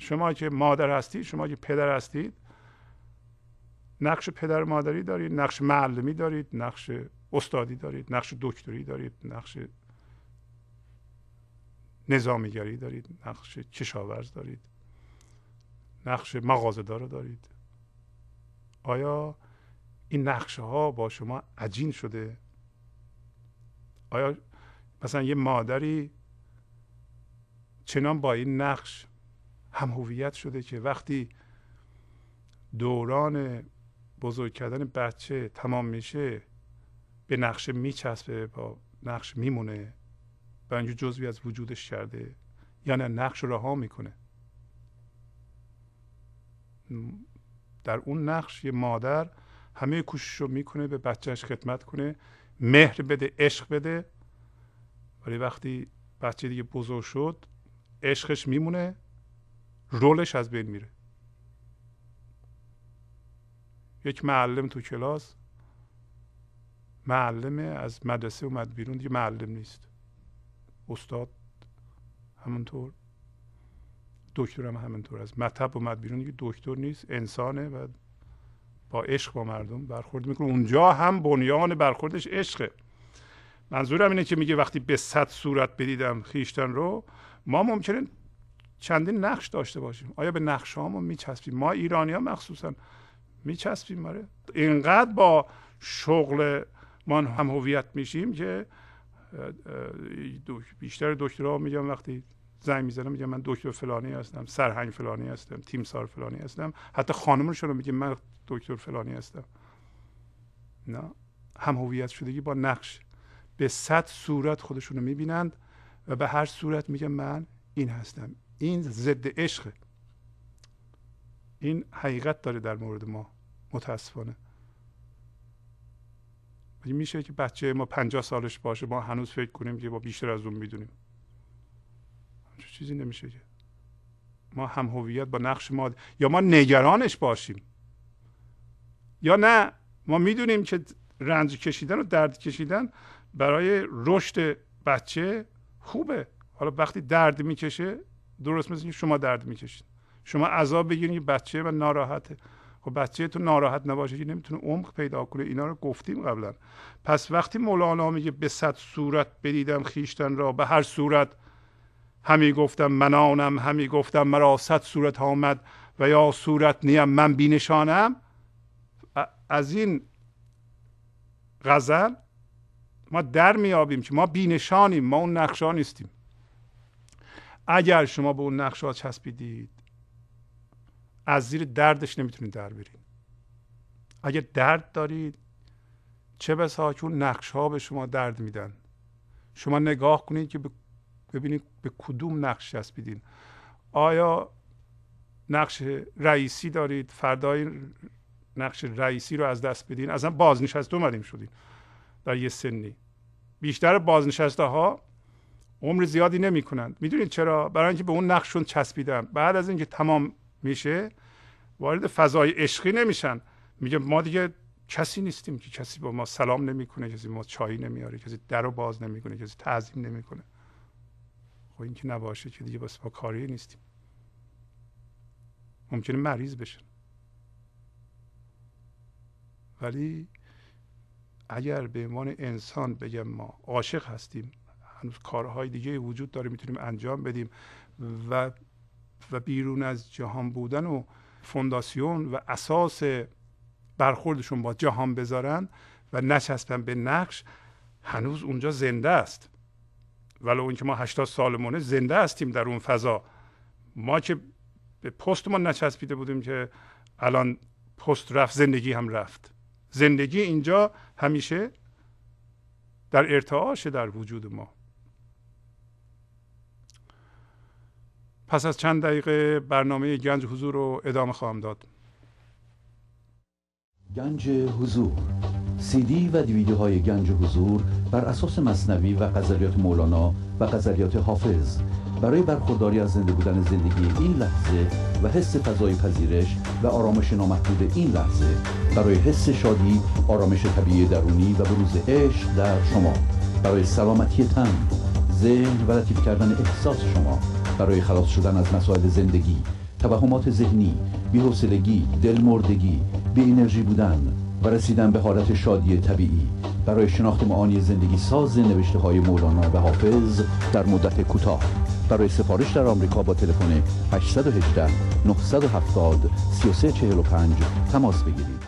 شما که مادر هستید شما که پدر هستید نقش پدر مادری دارید نقش معلمی دارید نقش استادی دارید نقش دکتری دارید نقش نظامیگری دارید نقش کشاورز دارید نقش مغازهدار دارید آیا این نقشه ها با شما عجین شده آیا مثلا یه مادری چنان با این نقش هم هویت شده که وقتی دوران بزرگ کردن بچه تمام میشه به نقشه میچسبه با نقش میمونه و اینجور جزوی از وجودش کرده یعنی نقش رها میکنه در اون نقش یه مادر همه کوشش رو میکنه به بچهش خدمت کنه مهر بده عشق بده ولی وقتی بچه دیگه بزرگ شد عشقش میمونه رولش از بین میره یک معلم تو کلاس معلمه از مدرسه اومد بیرون دیگه معلم نیست استاد همونطور دکتر هم همینطور از مطب اومد بیرون دیگه دکتر نیست انسانه و با عشق با مردم برخورد میکنه اونجا هم بنیان برخوردش عشقه منظورم اینه که میگه وقتی به صد صورت بدیدم خیشتن رو ما ممکنه چندین نقش داشته باشیم آیا به نقش هامون میچسبیم ما ایرانی ها مخصوصا میچسبیم آره اینقدر با شغل ما هم هویت میشیم که بیشتر دکترا میگم وقتی زنگ میزنم میگم من دکتر فلانی هستم سرهنگ فلانی هستم تیم سار فلانی هستم حتی رو میگم من دکتر فلانی هستم نه هم هویت شدگی با نقش به صد صورت خودشون رو میبینند و به هر صورت میگم من این هستم این ضد عشق این حقیقت داره در مورد ما متاسفانه میشه که بچه ما پنجاه سالش باشه ما هنوز فکر کنیم که ما بیشتر از اون میدونیم چیزی نمیشه که ما هم هویت با نقش ما یا ما نگرانش باشیم یا نه ما میدونیم که رنج کشیدن و درد کشیدن برای رشد بچه خوبه حالا وقتی درد میکشه درست مثل که شما درد میکشید شما عذاب بگیرین که بچه من ناراحته خب بچه تو ناراحت نباشه که نمیتونه عمق پیدا کنه اینا رو گفتیم قبلا پس وقتی مولانا میگه به صد صورت بدیدم خیشتن را به هر صورت همی گفتم من آنم همی گفتم مرا صد صورت آمد و یا صورت نیم من بینشانم از این غزل ما در میابیم که ما بینشانیم ما اون نقشا نیستیم اگر شما به اون نقشه ها چسبیدید از زیر دردش نمیتونید در برید اگر درد دارید چه بسا که اون نقش ها به شما درد میدن شما نگاه کنید که ببینید به کدوم نقش چسبیدین آیا نقش رئیسی دارید فردای نقش رئیسی رو از دست بدین اصلا بازنشسته اومدیم شدین در یه سنی بیشتر بازنشسته ها عمر زیادی نمی کنند میدونید چرا برای اینکه به اون نقششون چسبیدن بعد از اینکه تمام میشه وارد فضای عشقی نمیشن میگه ما دیگه کسی نیستیم که کسی با ما سلام نمیکنه کسی ما چایی نمیاره کسی در رو باز نمیکنه کسی تعظیم نمیکنه خب اینکه نباشه که دیگه بس با کاری نیستیم ممکنه مریض بشن ولی اگر به عنوان انسان بگم ما عاشق هستیم هنوز کارهای دیگه وجود داره میتونیم انجام بدیم و و بیرون از جهان بودن و فونداسیون و اساس برخوردشون با جهان بذارن و نچسبن به نقش هنوز اونجا زنده است ولو اینکه ما 80 سالمونه زنده هستیم در اون فضا ما که به پست ما نچسبیده بودیم که الان پست رفت زندگی هم رفت زندگی اینجا همیشه در ارتعاش در وجود ما پس از چند دقیقه برنامه گنج حضور رو ادامه خواهم داد گنج حضور سیدی و دیویدیو های گنج حضور بر اساس مصنوی و قذریات مولانا و غزلیات حافظ برای برخورداری از زنده بودن زندگی این لحظه و حس فضای پذیرش و آرامش نامحدود این لحظه برای حس شادی آرامش طبیعی درونی و بروز عشق در شما برای سلامتی تن ذهن و لطیف کردن احساس شما برای خلاص شدن از مسائل زندگی توهمات ذهنی بی‌حوصلگی دلمردگی بی انرژی بودن و رسیدن به حالت شادی طبیعی برای شناخت معانی زندگی ساز نوشته های مولانا و حافظ در مدت کوتاه برای سفارش در آمریکا با تلفن 818 970 3345 تماس بگیرید